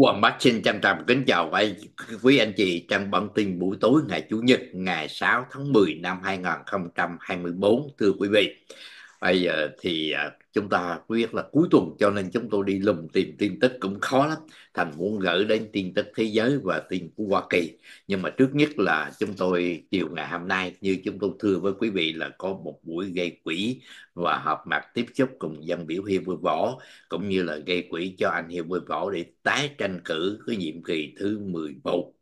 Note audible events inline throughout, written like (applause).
Quang Bác xin trân trọng kính chào quý anh chị trong bản tin buổi tối ngày Chủ nhật ngày 6 tháng 10 năm 2024 thưa quý vị bây giờ thì à, chúng ta biết là cuối tuần cho nên chúng tôi đi lùng tìm tin tức cũng khó lắm thành muốn gửi đến tin tức thế giới và tin của Hoa Kỳ nhưng mà trước nhất là chúng tôi chiều ngày hôm nay như chúng tôi thưa với quý vị là có một buổi gây quỹ và họp mặt tiếp xúc cùng dân biểu Hiệp Vui Võ cũng như là gây quỹ cho anh Hiệp Vui Võ để tái tranh cử cái nhiệm kỳ thứ 11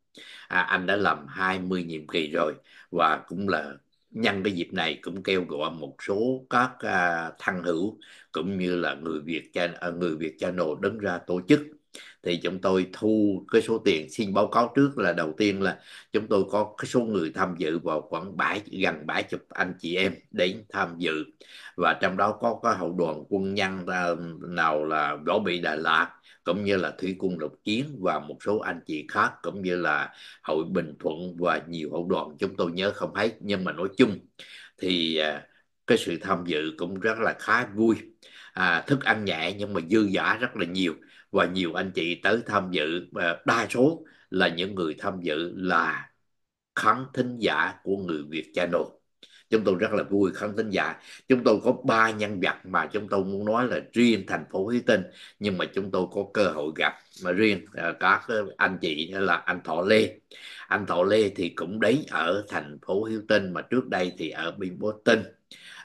à, anh đã làm 20 nhiệm kỳ rồi và cũng là nhân cái dịp này cũng kêu gọi một số các à, thân hữu cũng như là người Việt à, người Việt Channel đứng ra tổ chức thì chúng tôi thu cái số tiền xin báo cáo trước là đầu tiên là chúng tôi có cái số người tham dự vào khoảng bảy gần bảy chục anh chị em đến tham dự và trong đó có cái hậu đoàn quân nhân à, nào là võ bị Đà Lạt cũng như là thủy quân lục chiến và một số anh chị khác cũng như là hội bình thuận và nhiều hậu đoàn chúng tôi nhớ không hết nhưng mà nói chung thì à, cái sự tham dự cũng rất là khá vui à, thức ăn nhẹ nhưng mà dư giả rất là nhiều và nhiều anh chị tới tham dự à, đa số là những người tham dự là khán thính giả của người Việt Channel chúng tôi rất là vui khán thính giả chúng tôi có ba nhân vật mà chúng tôi muốn nói là riêng thành phố Thí Tinh nhưng mà chúng tôi có cơ hội gặp mà riêng à, các anh chị là anh Thọ Lê anh Thọ Lê thì cũng đấy ở thành phố Hiếu Tinh mà trước đây thì ở Bình bố Tinh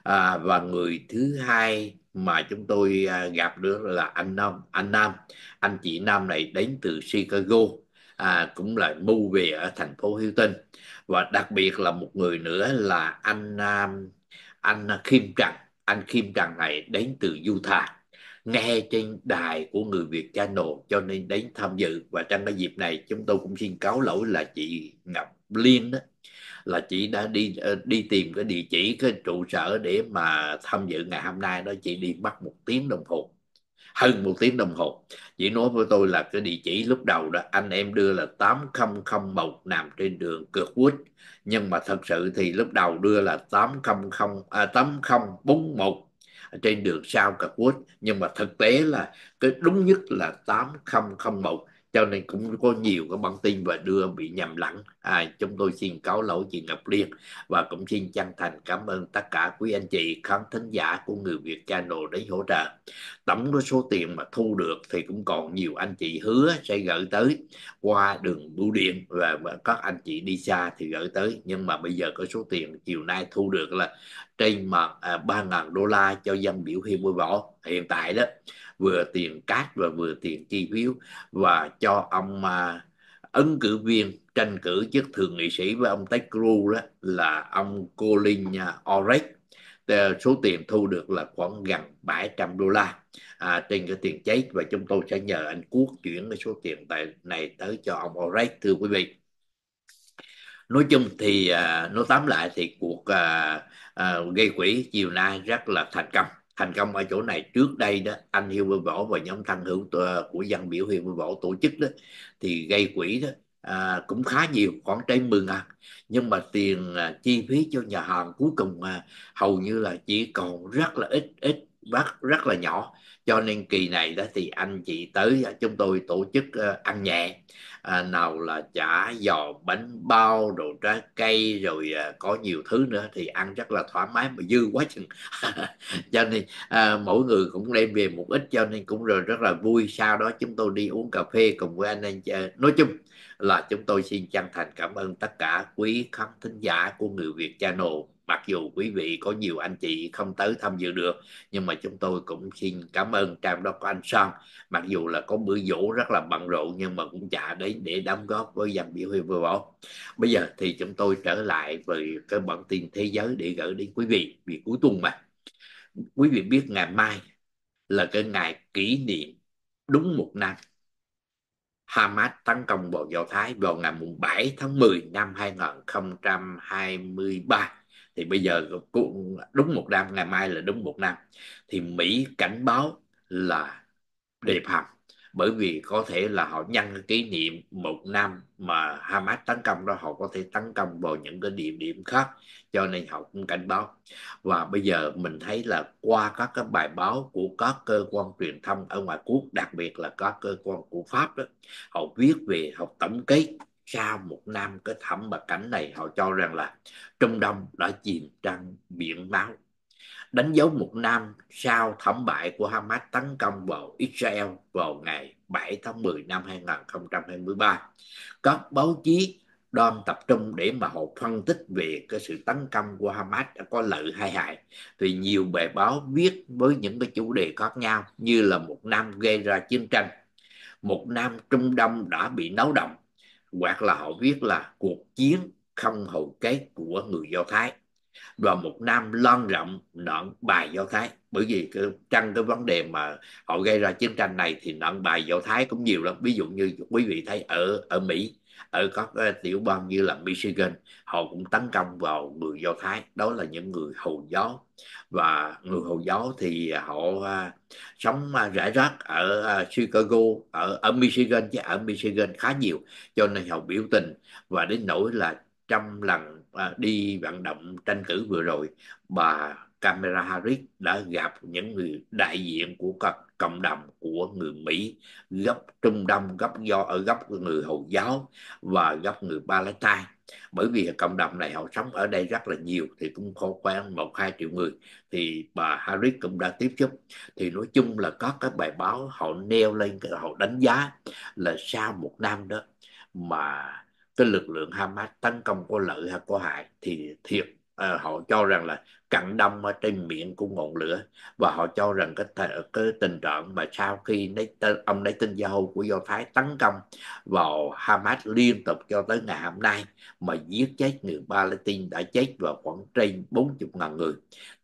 à, và người thứ hai mà chúng tôi à, gặp được là anh Nam anh Nam anh chị Nam này đến từ Chicago à, cũng là mưu về ở thành phố Hiếu Tinh và đặc biệt là một người nữa là anh um, anh Kim Trần anh Kim Trần này đến từ Utah nghe trên đài của người Việt Channel cho nên đến tham dự và trong cái dịp này chúng tôi cũng xin cáo lỗi là chị Ngọc Liên đó là chị đã đi ờ, đi tìm cái địa chỉ cái trụ sở để mà tham dự ngày hôm nay đó chị đi mất một tiếng đồng hồ hơn một tiếng đồng hồ chỉ nói với tôi là cái địa chỉ lúc đầu đó anh em đưa là 8001 nằm trên đường Kirkwood nhưng mà thật sự thì lúc đầu đưa là 800 à, 8041 trên đường sao Kirkwood nhưng mà thực tế là cái đúng nhất là 8001 cho nên cũng có nhiều cái bản tin và đưa bị nhầm lẫn à, chúng tôi xin cáo lỗi chị Ngọc Liên và cũng xin chân thành cảm ơn tất cả quý anh chị khán thính giả của người Việt Channel để hỗ trợ tổng cái số tiền mà thu được thì cũng còn nhiều anh chị hứa sẽ gửi tới qua đường bưu điện và các anh chị đi xa thì gửi tới nhưng mà bây giờ có số tiền chiều nay thu được là trên mà à, ba ngàn đô la cho dân biểu hiện vui võ hiện tại đó vừa tiền cát và vừa tiền chi phiếu và cho ông à, ứng cử viên tranh cử chức thượng nghị sĩ với ông Ted Cruz đó là ông Colin à, Orek số tiền thu được là khoảng gần 700 đô la à, trên cái tiền cháy và chúng tôi sẽ nhờ anh Quốc chuyển cái số tiền tại này tới cho ông Orek thưa quý vị nói chung thì à, nói tóm lại thì cuộc à, à, gây quỹ chiều nay rất là thành công thành công ở chỗ này trước đây đó anh Hiêu Bưu Võ và nhóm thân hữu ờ, của dân biểu Hiêu Bưu Võ tổ chức đó thì gây quỹ đó à, cũng khá nhiều khoảng trên 10 ngàn nhưng mà tiền à, chi phí cho nhà hàng cuối cùng à, hầu như là chỉ còn rất là ít ít rất, rất là nhỏ cho nên kỳ này đó thì anh chị tới à, chúng tôi tổ chức à, ăn nhẹ à, nào là chả giò bánh bao đồ trái cây rồi à, có nhiều thứ nữa thì ăn rất là thoải mái mà dư quá chừng (laughs) cho nên à, mỗi người cũng đem về một ít cho nên cũng rồi rất là vui sau đó chúng tôi đi uống cà phê cùng với anh em à, nói chung là chúng tôi xin chân thành cảm ơn tất cả quý khán thính giả của người Việt Channel mặc dù quý vị có nhiều anh chị không tới tham dự được nhưng mà chúng tôi cũng xin cảm ơn trang đó có anh Sơn mặc dù là có bữa vũ rất là bận rộn nhưng mà cũng chả đến để đóng góp với dàn biểu huy vừa bỏ bây giờ thì chúng tôi trở lại về cái bản tin thế giới để gửi đến quý vị vì cuối tuần mà quý vị biết ngày mai là cái ngày kỷ niệm đúng một năm Hamas tấn công vào Do Thái vào ngày 7 tháng 10 năm 2023 thì bây giờ cũng đúng một năm ngày mai là đúng một năm thì Mỹ cảnh báo là đề phòng bởi vì có thể là họ nhân kỷ niệm một năm mà Hamas tấn công đó họ có thể tấn công vào những cái địa điểm khác cho nên họ cũng cảnh báo và bây giờ mình thấy là qua các cái bài báo của các cơ quan truyền thông ở ngoài quốc đặc biệt là các cơ quan của Pháp đó họ viết về họ tổng kết sau một năm cái thảm bạc cảnh này họ cho rằng là Trung Đông đã chìm trong biển máu đánh dấu một năm sau thảm bại của Hamas tấn công vào Israel vào ngày 7 tháng 10 năm 2023. Các báo chí đang tập trung để mà họ phân tích về cái sự tấn công của Hamas đã có lợi hay hại. Thì nhiều bài báo viết với những cái chủ đề khác nhau như là một năm gây ra chiến tranh, một năm Trung Đông đã bị náo động, hoặc là họ viết là cuộc chiến không hậu kết của người Do Thái và một năm lan rộng nạn bài Do Thái bởi vì cái, trong cái vấn đề mà họ gây ra chiến tranh này thì nạn bài Do Thái cũng nhiều lắm ví dụ như quý vị thấy ở ở Mỹ ở các tiểu bang như là Michigan họ cũng tấn công vào người Do Thái đó là những người Hồi giáo và người Hồi giáo thì họ à, sống à, rải rác ở à, Chicago ở ở Michigan chứ ở Michigan khá nhiều cho nên họ biểu tình và đến nỗi là trăm lần đi vận động tranh cử vừa rồi bà Kamala Harris đã gặp những người đại diện của các cộng đồng của người Mỹ gốc Trung Đông, gốc do ở gốc người Hồi giáo và gốc người Palestine. Bởi vì cộng đồng này họ sống ở đây rất là nhiều thì cũng khô khoảng một hai triệu người thì bà Harris cũng đã tiếp xúc thì nói chung là có các bài báo họ nêu lên họ đánh giá là sau một năm đó mà cái lực lượng Hamas tấn công có lợi hay có hại thì thiệt ờ, họ cho rằng là cặn đông ở trên miệng của ngọn lửa và họ cho rằng cái, cái tình trạng mà sau khi đấy, ông lấy tin Yahoo của Do Thái tấn công vào Hamas liên tục cho tới ngày hôm nay mà giết chết người Palestine đã chết vào khoảng trên 40 ngàn người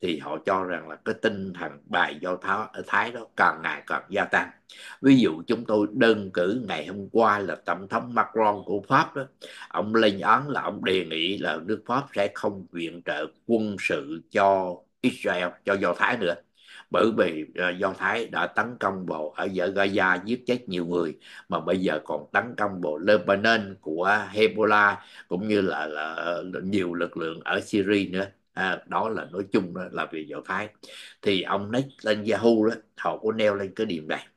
thì họ cho rằng là cái tinh thần bài Do Thái, Thái đó càng ngày càng gia tăng ví dụ chúng tôi đơn cử ngày hôm qua là tổng thống Macron của Pháp đó ông lên án là ông đề nghị là nước Pháp sẽ không viện trợ quân sự cho Israel cho Do Thái nữa bởi vì ờ, Do Thái đã tấn công bộ ở giữa Gaza giết chết nhiều người mà bây giờ còn tấn công bộ Lebanon của Hezbollah cũng như là, là nhiều lực lượng ở Syria nữa à, đó là nói chung đó là vì Do Thái thì ông nói lên đó họ có neo lên cái điểm này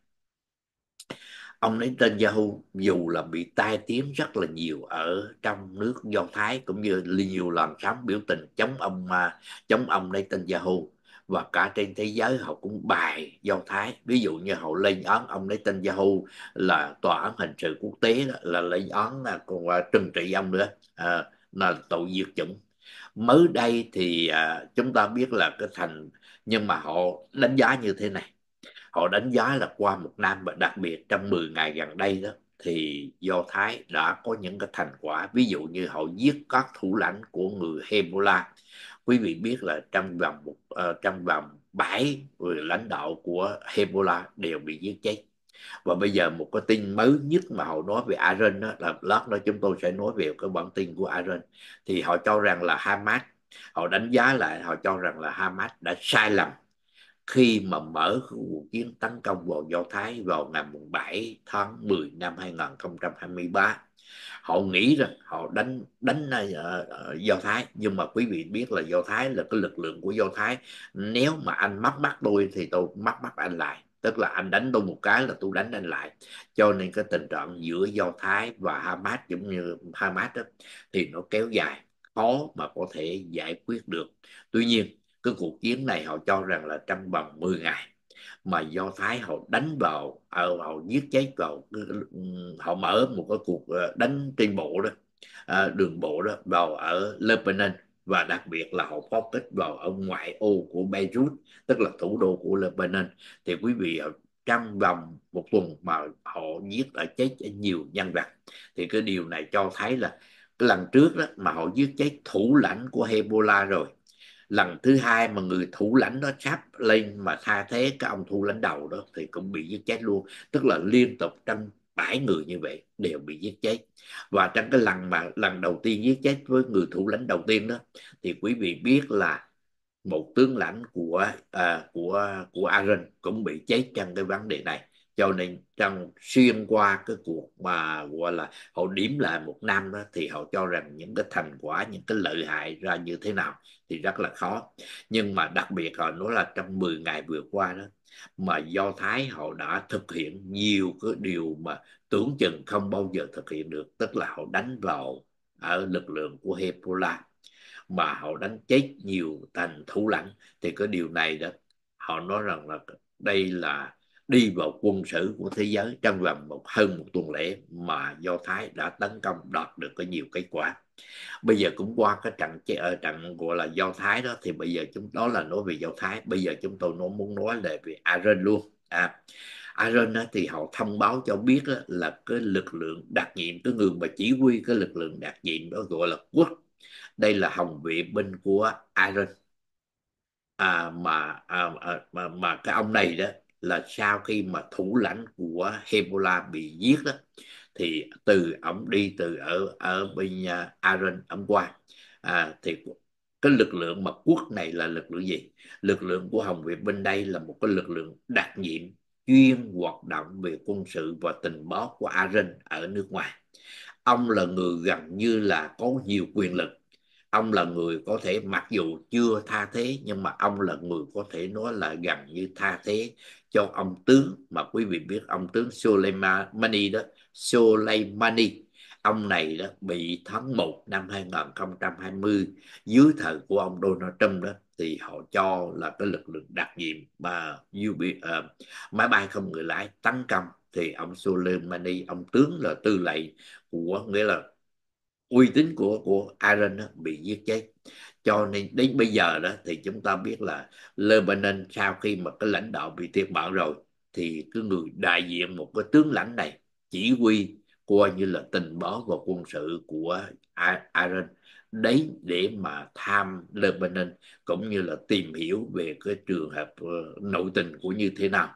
ông ấy tên Yahoo dù là bị tai tiếng rất là nhiều ở trong nước Do Thái cũng như nhiều lần sóng biểu tình chống ông à, chống ông này tên Yahoo và cả trên thế giới họ cũng bài Do Thái ví dụ như họ lên án ông lấy tên Yahoo là tòa án hình sự quốc tế đó, là lên án à, còn à, trừng trị ông nữa à, là tội diệt chủng mới đây thì à, chúng ta biết là cái thành nhưng mà họ đánh giá như thế này họ đánh giá là qua một năm và đặc biệt trong 10 ngày gần đây đó thì Do Thái đã có những cái thành quả ví dụ như họ giết các thủ lãnh của người Hezbollah quý vị biết là trong vòng một uh, trong vòng bảy người lãnh đạo của Hezbollah đều bị giết chết và bây giờ một cái tin mới nhất mà họ nói về Iran đó là lát nữa chúng tôi sẽ nói về cái bản tin của Iran thì họ cho rằng là Hamas họ đánh giá lại họ cho rằng là Hamas đã sai lầm khi mà mở cuộc chiến tấn công vào Do Thái vào ngày 7 tháng 10 năm 2023 họ nghĩ rằng họ đánh đánh uh, do thái nhưng mà quý vị biết là do thái là cái lực lượng của do thái nếu mà anh mắc mắt tôi thì tôi mắc mắt anh lại tức là anh đánh tôi một cái là tôi đánh anh lại cho nên cái tình trạng giữa do thái và hamas giống như hamas đó, thì nó kéo dài khó mà có thể giải quyết được tuy nhiên cái cuộc chiến này họ cho rằng là trong vòng 10 ngày mà do thái họ đánh vào ở à, họ giết chết vào ừ, họ mở một cái cuộc ờ, đánh trên bộ đó à, đường bộ đó vào ở Lebanon và đặc biệt là họ phóng kích vào ở ngoại ô của Beirut tức là thủ đô của Lebanon thì quý vị ờ, trong vòng một tuần mà họ giết đã chết nhiều nhân vật thì cái điều này cho thấy là cái lần trước đó mà họ giết chết thủ lãnh của Hezbollah rồi lần thứ hai mà người thủ lãnh nó sắp lên mà tha thế cái ông thủ lãnh đầu đó thì cũng bị giết chết luôn tức là liên tục trong bảy người như vậy đều bị giết chết và trong cái lần mà lần đầu tiên giết chết với người thủ lãnh đầu tiên đó thì quý vị biết là một tướng lãnh của à, của của Aaron cũng bị chết trong cái vấn đề này cho nên trong xuyên qua cái cuộc mà gọi là họ điểm lại một năm đó thì họ cho rằng những cái thành quả những cái lợi hại ra như thế nào thì rất là khó nhưng mà đặc biệt họ nói là trong 10 ngày vừa qua đó mà do thái họ đã thực hiện nhiều cái điều mà tưởng chừng không bao giờ thực hiện được tức là họ đánh vào ở lực lượng của Hezbollah mà họ đánh chết nhiều thành thủ lãnh thì cái điều này đó họ nói rằng là đây là đi vào quân sự của thế giới trong vòng một hơn một tuần lễ mà do thái đã tấn công đạt được có nhiều kết quả bây giờ cũng qua cái trận ở ờ, trận gọi là do thái đó thì bây giờ chúng đó là nói về do thái bây giờ chúng tôi nó muốn nói về về Iran luôn à Iran thì họ thông báo cho biết là cái lực lượng đặc nhiệm cái người mà chỉ huy cái lực lượng đặc nhiệm đó gọi là quốc đây là hồng vệ binh của Iran à, mà, à, à, mà mà cái ông này đó là sau khi mà thủ lãnh của Hezbollah bị giết đó thì từ ông đi từ ở ở bên Iran à, ông qua à, thì cái lực lượng mà quốc này là lực lượng gì lực lượng của Hồng Việt bên đây là một cái lực lượng đặc nhiệm chuyên hoạt động về quân sự và tình báo của Iran ở nước ngoài ông là người gần như là có nhiều quyền lực ông là người có thể mặc dù chưa tha thế nhưng mà ông là người có thể nói là gần như tha thế cho ông tướng mà quý vị biết ông tướng Soleimani đó Soleimani ông này đó bị tháng 1 năm 2020 dưới thời của ông Donald Trump đó thì họ cho là cái lực lượng đặc nhiệm mà UB, uh, ờ, máy bay không người lái tấn công thì ông Soleimani ông tướng là tư lệnh của nghĩa là uy tín của của Iran đó, bị giết chết cho nên đến bây giờ đó thì chúng ta biết là Lebanon sau khi mà cái lãnh đạo bị thiệt mạng rồi thì cái người đại diện một cái tướng lãnh này chỉ huy coi như là tình báo và quân sự của Iran đấy để mà tham Lebanon cũng như là tìm hiểu về cái trường hợp ờ, nội tình của như thế nào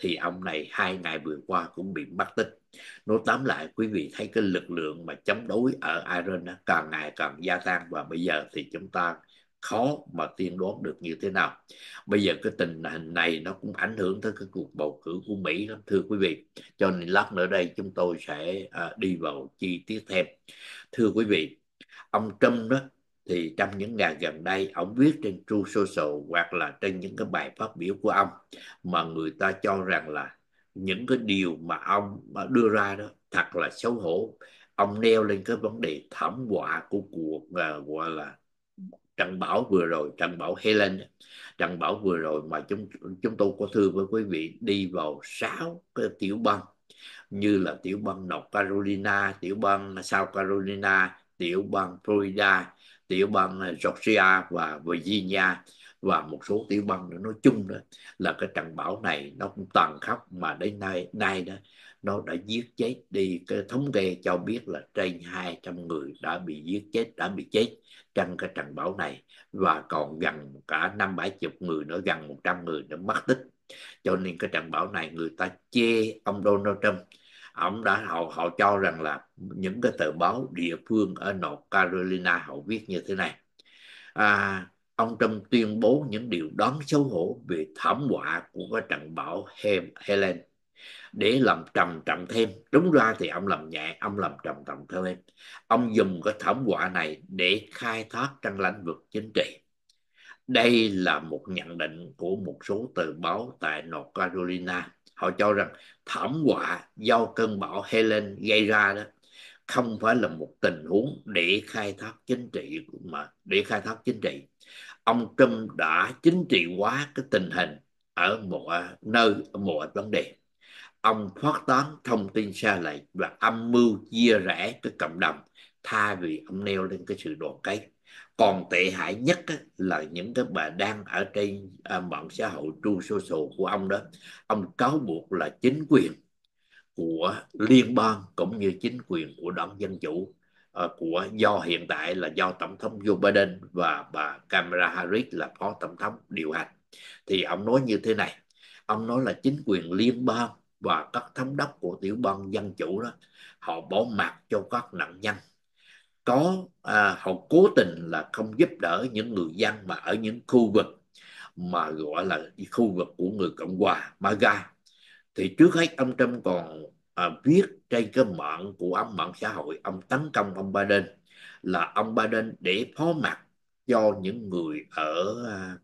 thì ông này hai ngày vừa qua cũng bị mất tích nói tóm lại quý vị thấy cái lực lượng mà chống đối ở Iran càng ngày càng gia tăng và bây giờ thì chúng ta khó mà tiên đoán được như thế nào. Bây giờ cái tình hình này nó cũng ảnh hưởng tới cái cuộc bầu cử của Mỹ đó thưa quý vị. Cho nên lát nữa đây chúng tôi sẽ à, đi vào chi tiết thêm. Thưa quý vị, ông Trump đó thì trong những ngày gần đây ông viết trên True Social hoặc là trên những cái bài phát biểu của ông mà người ta cho rằng là những cái điều mà ông đưa ra đó thật là xấu hổ ông neo lên cái vấn đề thảm họa của cuộc uh, gọi là trận bão vừa rồi trận bão Helen trận bão vừa rồi mà chúng chúng tôi có thư với quý vị đi vào sáu cái tiểu bang như là tiểu bang North Carolina tiểu bang South Carolina tiểu bang Florida tiểu bang Georgia và Virginia và một số tiểu bang nữa nói chung đó là cái trận bão này nó cũng tàn khốc mà đến nay nay đó nó đã giết chết đi cái thống kê cho biết là trên 200 người đã bị giết chết đã bị chết trong cái trận bão này và còn gần cả năm bảy chục người nữa gần 100 người đã mất tích cho nên cái trận bão này người ta chê ông Donald Trump ông đã họ họ cho rằng là những cái tờ báo địa phương ở North Carolina họ viết như thế này à, ông Trump tuyên bố những điều đáng xấu hổ về thảm họa của cái trận bão Helen để làm trầm trọng thêm đúng ra thì ông làm nhẹ ông làm trầm trọng thêm ông dùng cái thảm họa này để khai thác trong lĩnh vực chính trị đây là một nhận định của một số tờ báo tại North Carolina họ cho rằng thảm họa do cơn bão Helen gây ra đó không phải là một tình huống để khai thác chính trị mà để khai thác chính trị ông Trump đã chính trị hóa cái tình hình ở mọi nơi ở mọi vấn đề ông phát tán thông tin sai lệch và âm mưu chia rẽ cái cộng đồng thay vì ông nêu lên cái sự đoàn kết còn tệ hại nhất á, là những cái bà đang ở trên à, mạng xã hội tru social của ông đó ông cáo buộc là chính quyền của liên bang cũng như chính quyền của đảng dân chủ à, của do hiện tại là do tổng thống Joe Biden và bà Kamala Harris là phó tổng thống điều hành thì ông nói như thế này ông nói là chính quyền liên bang và các thống đốc của tiểu bang dân chủ đó họ bỏ mặt cho các nạn nhân có à, họ cố tình là không giúp đỡ những người dân mà ở những khu vực mà gọi là khu vực của người cộng hòa Maga thì trước hết ông Trump còn à, viết trên cái mạng của ông mạng xã hội ông tấn công ông Biden là ông Biden để phó mặt cho những người ở à,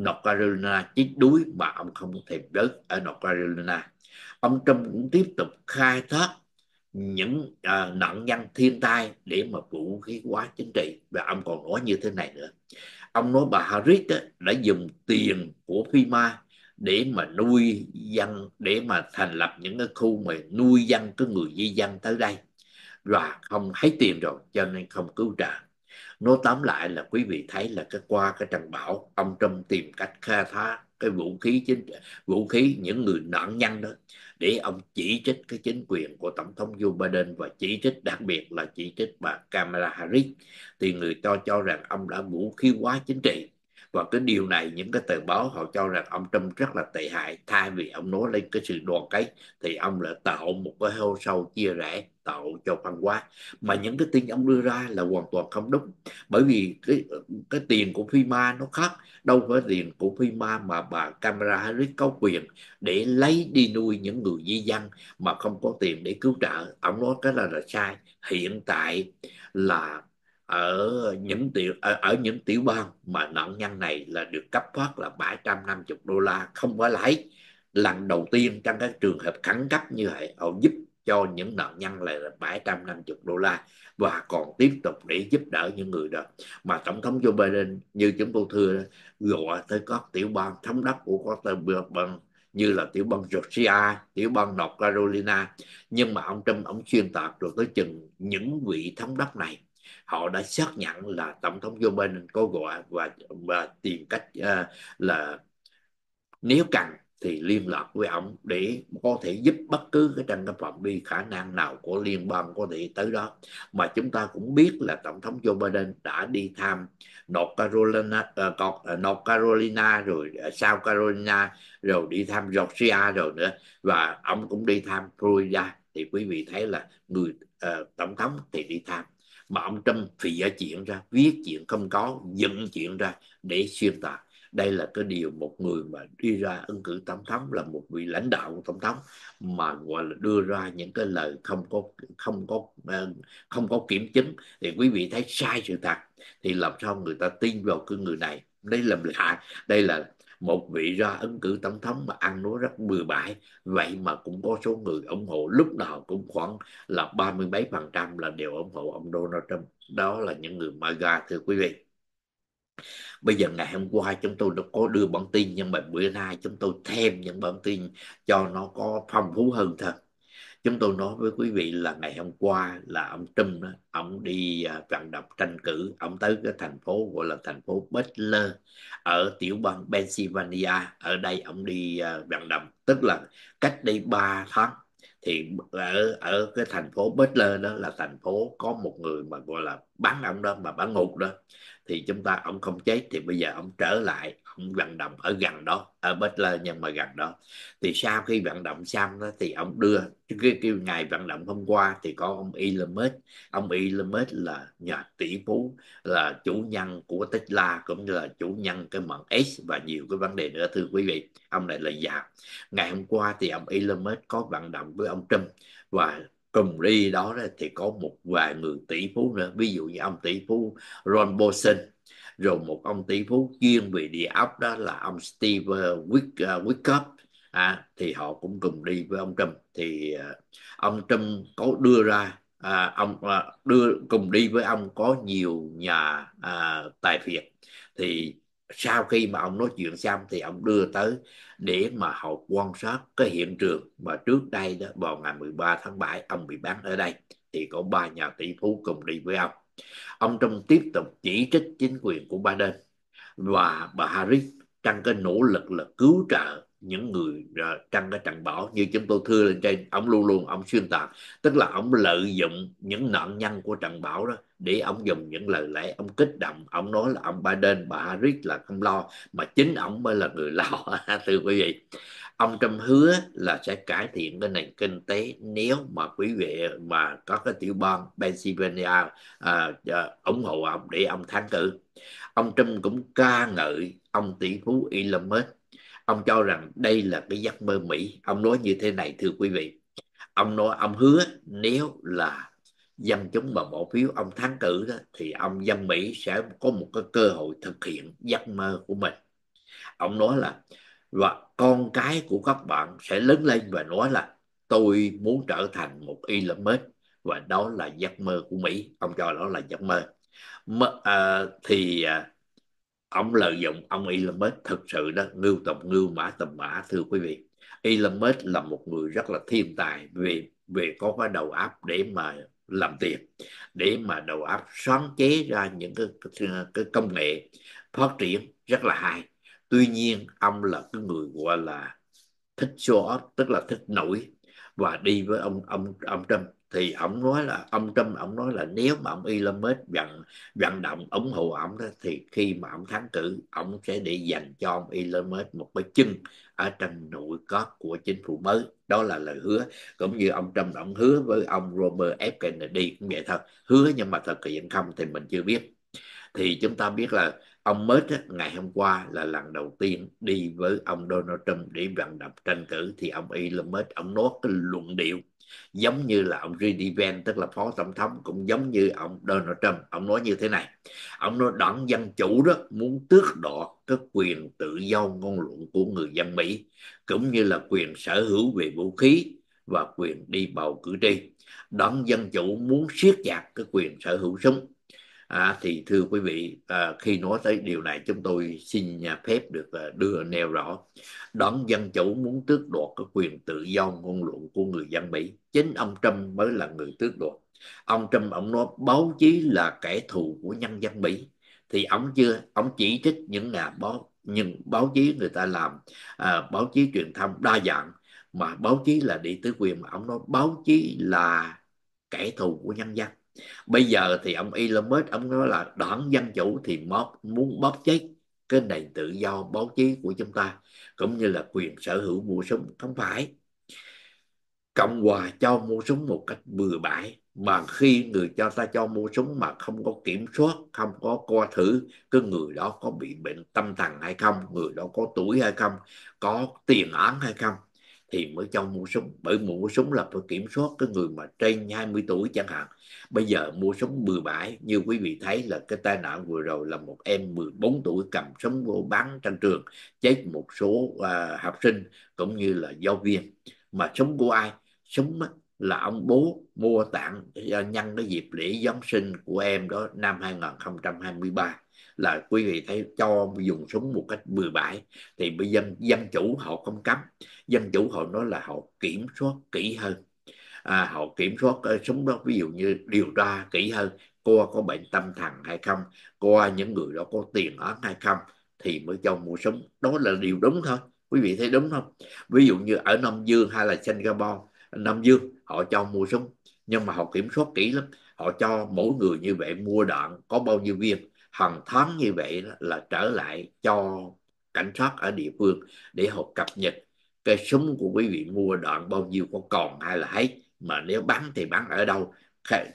North Carolina chết đuối mà ông không thèm đến ở North Carolina ông Trump cũng tiếp tục khai thác những à, nạn nhân thiên tai để mà vũ khí hóa chính trị và ông còn nói như thế này nữa ông nói bà Harris đã dùng tiền của FEMA để mà nuôi dân để mà thành lập những cái khu mà nuôi dân cái người di dân tới đây và không thấy tiền rồi cho nên không cứu trợ. nói tóm lại là quý vị thấy là cái qua cái trần bảo ông Trump tìm cách khai phá cái vũ khí chính vũ khí những người nạn nhân đó để ông chỉ trích cái chính quyền của tổng thống Joe Biden và chỉ trích đặc biệt là chỉ trích bà Kamala Harris thì người ta cho rằng ông đã vũ khí hóa chính trị và cái điều này những cái tờ báo họ cho rằng ông Trump rất là tệ hại thay vì ông nói lên cái sự đoàn kết thì ông lại tạo một cái hô sâu chia rẽ tạo cho văn hóa mà những cái tin ông đưa ra là hoàn toàn không đúng bởi vì cái cái tiền của FIMA nó khác đâu phải tiền của FIMA mà bà Camera Harris có quyền để lấy đi nuôi những người di dân mà không có tiền để cứu trợ ông nói cái là là sai hiện tại là ở những tiểu ở, ở những tiểu bang mà nạn nhân này là được cấp phát là 750 đô la không phải lãi lần đầu tiên trong các trường hợp khẩn cấp như vậy họ giúp cho những nạn nhân này là 750 đô la và còn tiếp tục để giúp đỡ những người đó mà tổng thống Joe Biden như chúng tôi thưa gọi tới các tiểu bang thống đốc của các bang như là tiểu bang Georgia, tiểu bang North Carolina nhưng mà ông Trump ông xuyên tạc rồi tới chừng những vị thống đốc này họ đã xác nhận là tổng thống Joe Biden có gọi và và tìm cách uh, là nếu cần thì liên lạc với ông để có thể giúp bất cứ cái tranh cái phạm vi khả năng nào của liên bang có thể tới đó mà chúng ta cũng biết là tổng thống Joe Biden đã đi thăm North Carolina uh, North Carolina rồi South Carolina rồi đi thăm Georgia rồi nữa và ông cũng đi thăm Florida thì quý vị thấy là người uh, tổng thống thì đi thăm mà ông Trâm Trump phịa chuyện ra viết chuyện không có dựng chuyện ra để xuyên tạc đây là cái điều một người mà đi ra ứng cử tổng thống là một vị lãnh đạo của tổng thống mà gọi là đưa ra những cái lời không có không có ờ, không có kiểm chứng thì quý vị thấy sai sự thật thì làm sao người ta tin vào cái người này đây là hại đây là một vị ra ứng cử tổng thống mà ăn nói rất bừa bãi vậy mà cũng có số người ủng hộ lúc nào cũng khoảng là ba mươi mấy phần trăm là đều ủng hộ ông Donald Trump đó là những người MAGA thưa quý vị Bây giờ ngày hôm qua chúng tôi đã có đưa bản tin nhưng mà bữa nay chúng tôi thêm những bản tin cho nó có phong phú hơn thôi chúng tôi nói với quý vị là ngày hôm qua là ông Trump đó, ông đi à, vận động tranh cử ông tới cái thành phố gọi là thành phố Butler ở tiểu bang Pennsylvania ở đây ông đi à, vận động tức là cách đây 3 tháng thì ở ở cái thành phố Butler đó là thành phố có một người mà gọi là bắn ông đó mà bắn ngục đó thì chúng ta ông không chết thì bây giờ ông trở lại ông vận động ở gần đó ở bất Butler nhưng mà gần đó thì sau khi vận động xong đó, thì ông đưa cái, cái ngày vận động hôm qua thì có ông Elon Musk ông Elon Musk là nhà tỷ phú là chủ nhân của Tesla cũng như là chủ nhân cái mạng X và nhiều cái vấn đề nữa thưa quý vị ông này là già ngày hôm qua thì ông Elon Musk có vận động với ông Trump và cùng đi đó thì có một vài người tỷ phú nữa ví dụ như ông tỷ phú Ron Paulson rồi một ông tỷ phú chuyên về địa ốc đó là ông Steve ờ, Wick, uh, ờ, Wickup à, thì họ cũng cùng đi với ông Trump thì uh, ông Trump có đưa ra à, ông à, đưa cùng đi với ông có nhiều nhà à, tài phiệt thì sau khi mà ông nói chuyện xong thì ông đưa tới để mà họ quan sát cái hiện trường mà trước đây đó vào ngày 13 tháng 7 ông bị bán ở đây thì có ba nhà tỷ phú cùng đi với ông Ông Trump tiếp tục chỉ trích chính quyền của Biden và bà Harris trong cái nỗ lực là cứu trợ những người à, trăng cái trận bỏ như chúng tôi thưa lên trên ông luôn luôn ông xuyên tạc tức là ông lợi dụng những nạn nhân của trận bão đó để ông dùng những lời lẽ ông kích động ông nói là ông Biden bà Harris là không lo mà chính ông mới là người (laughs) lo thưa quý vị ông Trump hứa là sẽ cải thiện cái nền kinh tế nếu mà quý vị mà có cái tiểu bang Pennsylvania à, à ủng hộ ông để ông thắng cử ông Trump cũng ca ngợi ông tỷ phú Elon Musk ông cho rằng đây là cái giấc mơ mỹ ông nói như thế này thưa quý vị ông nói ông hứa nếu là dân chúng mà bỏ phiếu ông thắng cử đó thì ông dân mỹ sẽ có một cái cơ hội thực hiện giấc mơ của mình ông nói là và con cái của các bạn sẽ lớn lên và nói là tôi muốn trở thành một Elon Musk và đó là giấc mơ của Mỹ ông cho đó là giấc mơ M à, thì à, ông lợi dụng ông Elon Musk thực sự đó ngưu tầm ngưu mã tầm mã thưa quý vị Elon Musk là một người rất là thiên tài về về có cái đầu áp để mà làm tiền để mà đầu áp sáng chế ra những cái, cái, cái công nghệ phát triển rất là hay tuy nhiên ông là cái người gọi là thích show off tức là thích nổi và đi với ông ông ông Trump thì ông nói là ông Trump ông nói là nếu mà ông Elon Musk vận vận động ủng hộ ông đó thì khi mà ông thắng cử ông sẽ để dành cho ông Elon Musk một cái chân ở trong nội các của chính phủ mới đó là lời hứa cũng như ông Trump ông hứa với ông Robert F Kennedy cũng vậy thật hứa nhưng mà thực hiện không thì mình chưa biết thì chúng ta biết là ông Musk ngày hôm qua là lần đầu tiên đi với ông Donald Trump để vận động tranh cử thì ông Elon Musk ông nói cái luận điệu giống như là ông J.D. tức là phó tổng thống cũng giống như ông Donald Trump ông nói như thế này ông nói đảng dân chủ đó muốn tước đoạt các quyền tự do ngôn luận của người dân Mỹ cũng như là quyền sở hữu về vũ khí và quyền đi bầu cử tri đảng dân chủ muốn siết chặt cái quyền sở hữu súng À, thì thưa quý vị, à, khi nói tới điều này chúng tôi xin nhà phép được à, đưa nêu rõ. Đảng Dân Chủ muốn tước đoạt cái quyền tự do ngôn luận của người dân Mỹ. Chính ông Trump mới là người tước đoạt. Ông Trump ông nói báo chí là kẻ thù của nhân dân Mỹ. Thì ông chưa, ông chỉ trích những nhà báo nhưng báo chí người ta làm à, báo chí truyền thông đa dạng mà báo chí là đi tứ quyền mà ông nói báo chí là kẻ thù của nhân dân bây giờ thì ông Elon Musk ông nói là đảng dân chủ thì móp, muốn bóp chết cái nền tự do báo chí của chúng ta cũng như là quyền sở hữu mua súng không phải cộng hòa cho mua súng một cách bừa bãi mà khi người cho ta cho mua súng mà không có kiểm soát không có coi thử cái người đó có bị bệnh tâm thần hay không người đó có tuổi hay không có tiền án hay không thì mới cho mua súng bởi mua súng là phải kiểm soát cái người mà trên 20 tuổi chẳng hạn bây giờ mua súng bừa bãi như quý vị thấy là cái tai nạn vừa rồi là một em 14 tuổi cầm súng vô bán trên trường chết một số uh, học sinh cũng như là giáo viên mà súng của ai súng là ông bố mua tặng cho nhân cái dịp lễ Giáng sinh của em đó năm 2023 là quý vị thấy cho dùng súng một cách bừa bãi thì bây dân dân chủ họ không cấm dân chủ họ nói là họ kiểm soát kỹ hơn à, họ kiểm soát uh, súng đó ví dụ như điều tra kỹ hơn cô có bệnh tâm thần hay không cô những người đó có tiền ở hay không thì mới cho mua súng đó là điều đúng thôi quý vị thấy đúng không ví dụ như ở Nam Dương hay là Singapore Nam Dương họ cho mua súng nhưng mà họ kiểm soát kỹ lắm họ cho mỗi người như vậy mua đạn có bao nhiêu viên hàng tháng như vậy là trở lại cho cảnh sát ở địa phương để họ cập nhật cái súng của quý vị mua đạn bao nhiêu có còn hay là hết mà nếu bán thì bán ở đâu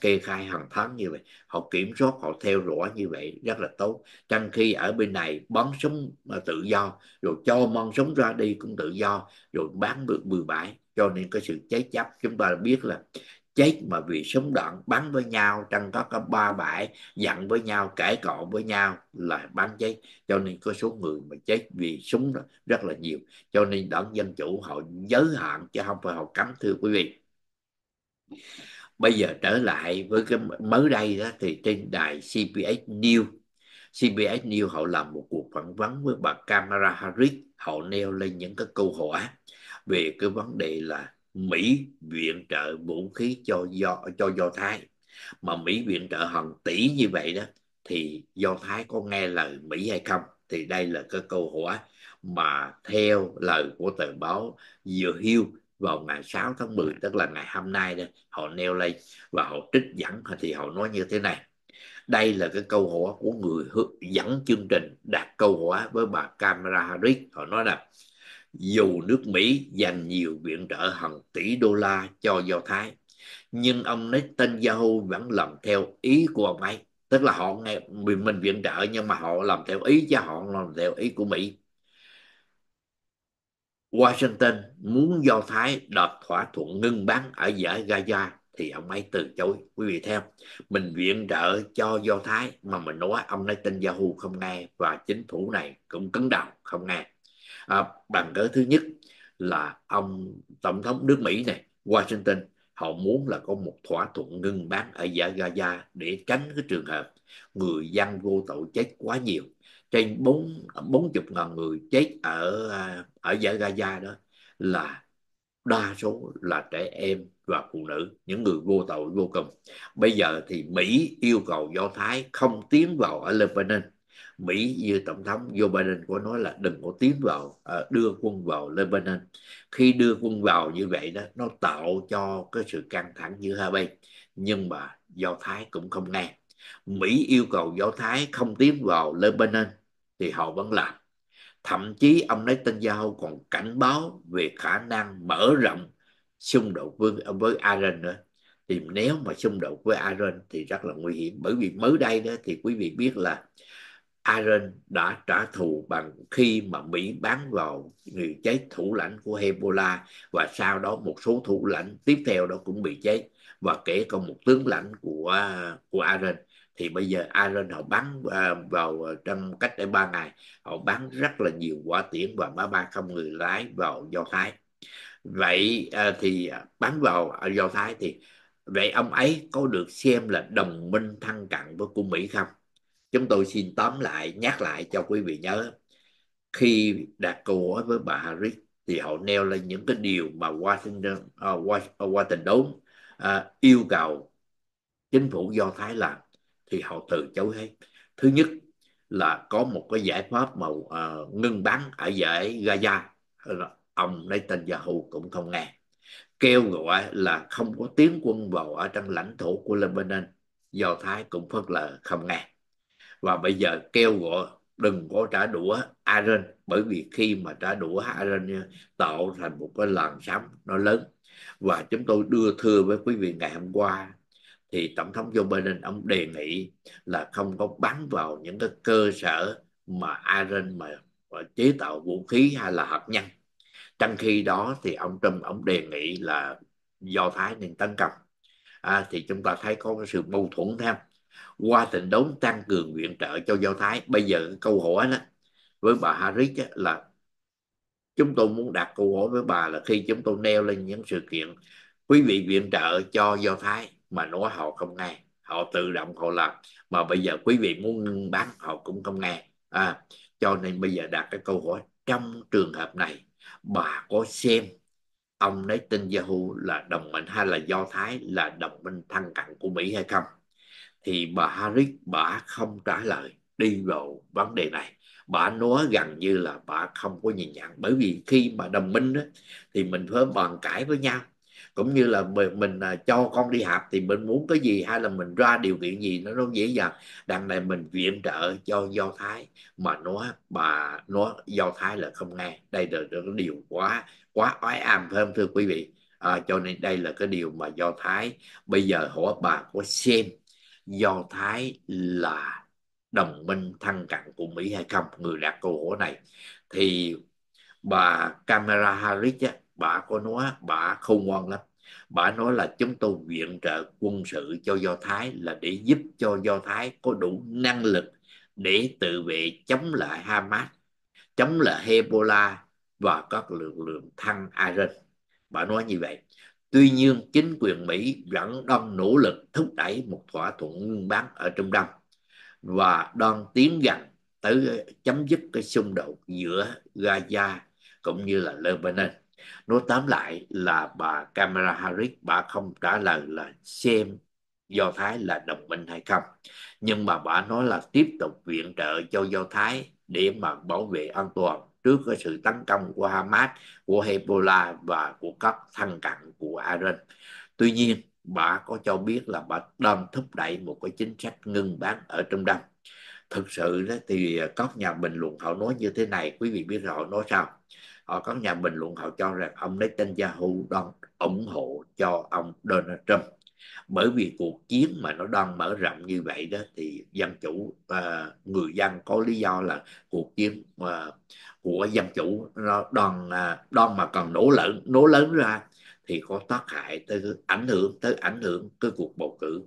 kê khai hàng tháng như vậy họ kiểm soát họ theo dõi như vậy rất là tốt trong khi ở bên này bắn súng mà tự do rồi cho mon súng ra đi cũng tự do rồi bán được bừa bãi cho nên cái sự cháy chấp chúng ta biết là chết mà vì súng đạn bắn với nhau trong các cái ba bãi dặn với nhau cãi cọ với nhau là bắn chết cho nên có số người mà chết vì súng rất là nhiều cho nên đảng dân chủ họ giới hạn chứ không phải họ cấm thưa quý vị bây giờ trở lại với cái mới đây đó thì trên đài CBS News CBS News họ làm một cuộc phỏng vấn với bà Kamala Harris họ nêu lên những cái câu hỏi về cái vấn đề là Mỹ viện trợ vũ khí cho do cho do Thái mà Mỹ viện trợ hàng tỷ như vậy đó thì do Thái có nghe lời Mỹ hay không thì đây là cái câu hỏi mà theo lời của tờ báo The Hill vào ngày 6 tháng 10 tức là ngày hôm nay đây họ nêu lên và họ trích dẫn thì họ nói như thế này đây là cái câu hỏi của người hướng dẫn chương trình đặt câu hỏi với bà Kamala Harris họ nói là dù nước Mỹ dành nhiều viện trợ hàng tỷ đô la cho Do Thái, nhưng ông Netanyahu vẫn làm theo ý của ông ấy. Tức là họ nghe mình, mình viện trợ nhưng mà họ làm theo ý cho họ làm theo ý của Mỹ. Washington muốn Do Thái đạt thỏa thuận ngưng bắn ở giải Gaza thì ông ấy từ chối. Quý vị theo, mình viện trợ cho Do Thái mà mình nói ông Netanyahu không nghe và chính phủ này cũng cứng đầu không nghe à, bằng cớ thứ nhất là ông tổng thống nước Mỹ này Washington họ muốn là có một thỏa thuận ngừng bán ở giải Gaza để tránh cái trường hợp người dân vô tội chết quá nhiều trên bốn bốn chục ngàn người chết ở à, ở giải Gaza đó là đa số là trẻ em và phụ nữ những người vô tội vô cùng bây giờ thì Mỹ yêu cầu Do Thái không tiến vào ở Lebanon Mỹ như tổng thống Joe Biden có nói là đừng có tiến vào à, đưa quân vào Lebanon khi đưa quân vào như vậy đó nó tạo cho cái sự căng thẳng giữa hai bên nhưng mà Do Thái cũng không nghe Mỹ yêu cầu Do Thái không tiến vào Lebanon thì họ vẫn làm thậm chí ông Netanyahu còn cảnh báo về khả năng mở rộng xung đột với, với Iran nữa thì nếu mà xung đột với Iran thì rất là nguy hiểm bởi vì mới đây đó thì quý vị biết là Aaron đã trả thù bằng khi mà Mỹ bán vào người chết thủ lãnh của Hezbollah và sau đó một số thủ lãnh tiếp theo đó cũng bị chết và kể cả một tướng lãnh của của Aaron thì bây giờ Ireland họ bắn à, vào à, trong cách đây ba ngày họ bắn rất là nhiều quả tiễn và máy bay không người lái vào do thái vậy à, thì bắn vào do thái thì vậy ông ấy có được xem là đồng minh thân cận với của mỹ không chúng tôi xin tóm lại nhắc lại cho quý vị nhớ khi đặt câu hỏi với bà Harris thì họ nêu lên những cái điều mà Washington uh, Washington đốn uh, à, yêu cầu chính phủ do Thái làm thì họ từ chối hết thứ nhất là có một cái giải pháp mà uh, ngưng bắn ở giải Gaza ông Netanyahu cũng không nghe kêu gọi là không có tiến quân vào ở trong lãnh thổ của Lebanon do Thái cũng phớt lờ không nghe và bây giờ kêu gọi đừng có trả đũa Aaron bởi vì khi mà trả đũa Aaron tạo thành một cái làn sóng nó lớn và chúng tôi đưa thưa với quý vị ngày hôm qua thì tổng thống Joe Biden ông đề nghị là không có bắn vào những cái cơ sở mà Iran mà, mà chế tạo vũ khí hay là hạt nhân trong khi đó thì ông Trump ông đề nghị là do Thái nên tấn công à, thì chúng ta thấy có cái sự mâu thuẫn thêm qua tình đốn tăng cường viện trợ cho do thái bây giờ câu hỏi đó với bà Harris là chúng tôi muốn đặt câu hỏi với bà là khi chúng tôi nêu lên những sự kiện quý vị viện trợ cho do thái mà nói họ không nghe họ tự động họ làm mà bây giờ quý vị muốn ngưng bán họ cũng không nghe à, cho nên bây giờ đặt cái câu hỏi trong trường hợp này bà có xem ông nói tin Yahoo là đồng minh hay là do thái là đồng minh thân cận của mỹ hay không thì bà Harris bà không trả lời đi vào vấn đề này bà nói gần như là bà không có nhìn nhận bởi vì khi mà đồng minh đó, thì mình phải bàn cãi với nhau cũng như là mình, mình à, cho con đi học thì mình muốn cái gì hay là mình ra điều kiện gì nó nó dễ dàng đằng này mình viện trợ cho do thái mà nó bà nó do thái là không nghe đây là, là cái điều quá quá oái àm phải không thưa quý vị à, cho nên đây là cái điều mà do thái bây giờ họ bà có xem do thái là đồng minh thân cận của mỹ hay không người đặt câu hỏi này thì bà Kamala Harris á, bà có nói bà không ngoan lắm bà nói là chúng tôi viện trợ quân sự cho do thái là để giúp cho do thái có đủ năng lực để tự vệ chống lại hamas chống lại hezbollah và các lực lượng thân iran bà nói như vậy Tuy nhiên, chính quyền Mỹ vẫn đang nỗ lực thúc đẩy một thỏa thuận ngưng bán ở Trung Đông và đang tiến gần tới chấm dứt cái xung đột giữa Gaza cũng như là Lebanon. Nói tóm lại là bà Kamala Harris bà không trả lời là xem Do Thái là đồng minh hay không. Nhưng mà bà nói là tiếp tục viện trợ cho Do Thái để mà bảo vệ an toàn trước cái sự tấn công của Hamas, của Hezbollah và của các thân cận của Iran. Tuy nhiên, bà có cho biết là bà đang thúc đẩy một cái chính sách ngừng bán ở Trung Đông. Thực sự đó thì các nhà bình luận họ nói như thế này, quý vị biết họ nói sao? Họ có nhà bình luận họ cho rằng ông Netanyahu đang ủng hộ cho ông Donald Trump bởi vì cuộc chiến mà nó đang mở rộng như vậy đó thì dân chủ à, người dân có lý do là cuộc chiến à, của dân chủ nó đang à, đang mà còn nổ lớn nổ lớn ra thì có tác hại tới ảnh hưởng tới ảnh hưởng tới cuộc bầu cử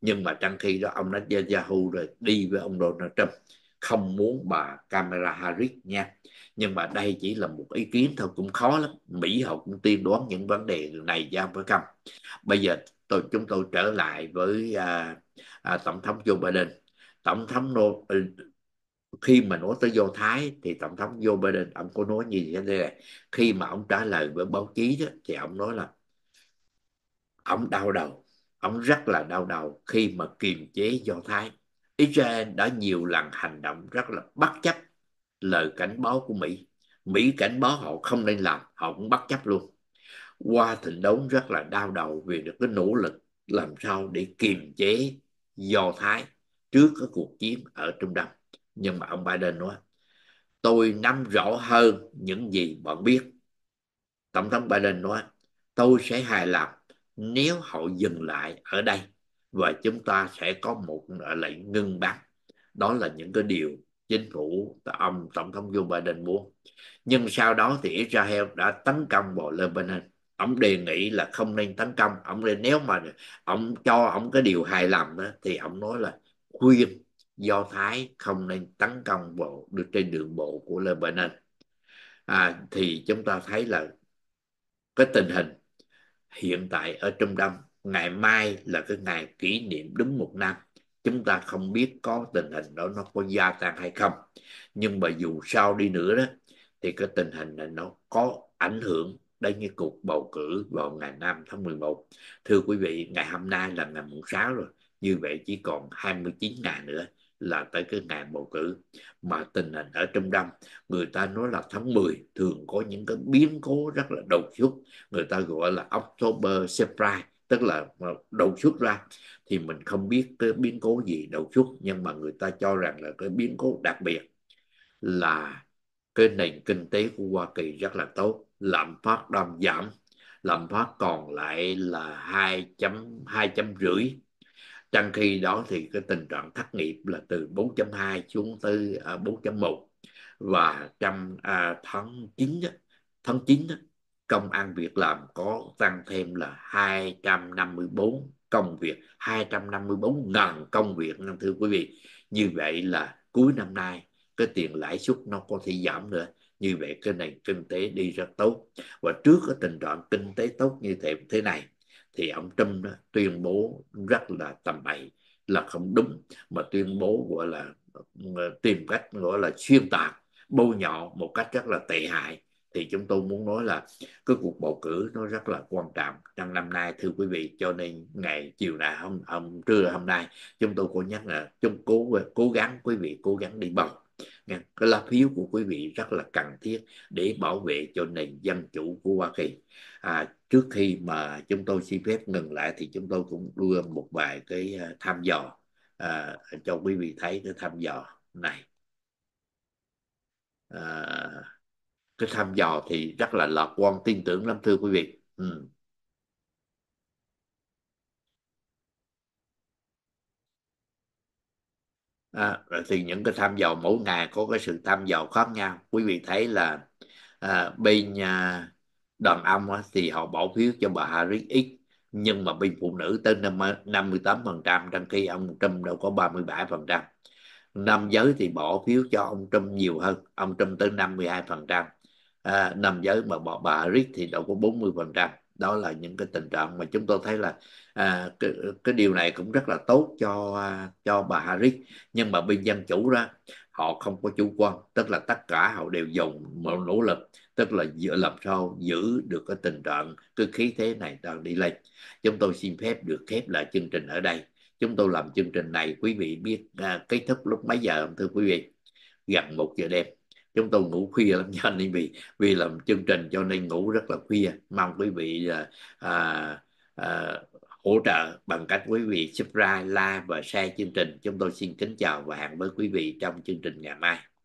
nhưng mà trong khi đó ông Netanyahu rồi đi với ông Donald Trump không muốn bà Kamala Harris nha nhưng mà đây chỉ là một ý kiến thôi cũng khó lắm Mỹ họ cũng tiên đoán những vấn đề này ra với không bây giờ tôi chúng tôi trở lại với à, à, tổng thống Joe Biden tổng thống Nô, ừ, khi mà nói tới do thái thì tổng thống Joe Biden ông có nói như thế này khi mà ông trả lời với báo chí đó, thì ông nói là ông đau đầu ông rất là đau đầu khi mà kiềm chế do thái Israel đã nhiều lần hành động rất là bất chấp lời cảnh báo của Mỹ Mỹ cảnh báo họ không nên làm họ cũng bất chấp luôn qua Thịnh Đốn rất là đau đầu vì được cái nỗ lực làm sao để kiềm chế Do Thái trước cái cuộc chiến ở Trung Đông. Nhưng mà ông Biden nói, tôi nắm rõ hơn những gì bạn biết. Tổng thống Biden nói, tôi sẽ hài lòng nếu họ dừng lại ở đây và chúng ta sẽ có một lệnh ngưng bắn. Đó là những cái điều chính phủ ông tổng thống Joe Biden muốn. Nhưng sau đó thì Israel đã tấn công vào Lebanon ông đề nghị là không nên tấn công ông nên nếu mà ông cho ông cái điều hài lòng đó, thì ông nói là khuyên do thái không nên tấn công bộ được trên đường bộ của lebanon à, thì chúng ta thấy là cái tình hình hiện tại ở trung đông ngày mai là cái ngày kỷ niệm đúng một năm chúng ta không biết có tình hình đó nó có gia tăng hay không nhưng mà dù sao đi nữa đó thì cái tình hình này nó có ảnh hưởng đến cái cuộc bầu cử vào ngày 5 tháng 11. Thưa quý vị, ngày hôm nay là ngày 6 rồi, như vậy chỉ còn 29 ngày nữa là tới cái ngày bầu cử mà tình hình ở Trung Đông người ta nói là tháng 10 thường có những cái biến cố rất là đột xuất người ta gọi là October surprise tức là đột xuất ra thì mình không biết cái biến cố gì đột xuất nhưng mà người ta cho rằng là cái biến cố đặc biệt là cái nền kinh tế của Hoa Kỳ rất là tốt lạm phát đang giảm lạm phát còn lại là hai chấm hai chấm rưỡi trong khi đó thì cái tình trạng thất nghiệp là từ 4.2 xuống tới 4.1 à, và trong à, tháng 9 tháng 9 công an việc làm có tăng thêm là 254 công việc 254 ngàn công việc thưa quý vị như vậy là cuối năm nay cái tiền lãi suất nó có thể giảm nữa như vậy cái nền kinh tế đi rất tốt và trước cái tình trạng kinh tế tốt như thế thế này thì ông Trump đó, tuyên bố rất là tầm bậy là không đúng mà tuyên bố gọi là ờ, tìm cách gọi là xuyên tạc bôi nhọ một cách rất là tệ hại thì chúng tôi muốn nói là cái cuộc bầu cử nó rất là quan trọng trong năm nay thưa quý vị cho nên ngày chiều nay hôm, hôm trưa hôm nay chúng tôi có nhắc là chúng cố cố gắng quý vị cố gắng đi bầu cái lá phiếu của quý vị rất là cần thiết để bảo vệ cho nền dân chủ của Hoa Kỳ à, trước khi mà chúng tôi xin phép ngừng lại thì chúng tôi cũng đưa một vài cái à, thăm dò à, cho quý vị thấy cái thăm dò này à, cái thăm dò thì rất là lạc quan tin tưởng lắm thưa quý vị ừ. à, thì những cái tham dò mỗi ngày có cái sự tham dò khác nhau quý vị thấy là à, bên à, đàn ông á, thì họ bỏ phiếu cho bà Harris ít nhưng mà bên phụ nữ tới 58% trong khi ông Trump đâu có 37%. Nam giới thì bỏ phiếu cho ông Trump nhiều hơn, ông Trump tới 52%. À, nam giới mà bỏ bà Harris thì đâu có 40% đó là những cái tình trạng mà chúng tôi thấy là à, cái, cái điều này cũng rất là tốt cho à, cho bà Harris nhưng mà bên dân chủ ra họ không có chủ quan tức là tất cả họ đều dùng một nỗ lực tức là giữ làm sao giữ được cái tình trạng cái khí thế này đang đi lên chúng tôi xin phép được khép lại chương trình ở đây chúng tôi làm chương trình này quý vị biết à, kết thúc lúc mấy giờ thưa quý vị gần một giờ đêm chúng tôi ngủ khuya lắm nha nên vì vì làm chương trình cho nên ngủ rất là khuya mong quý vị là à, à, hỗ trợ bằng cách quý vị subscribe like và share chương trình chúng tôi xin kính chào và hẹn với quý vị trong chương trình ngày mai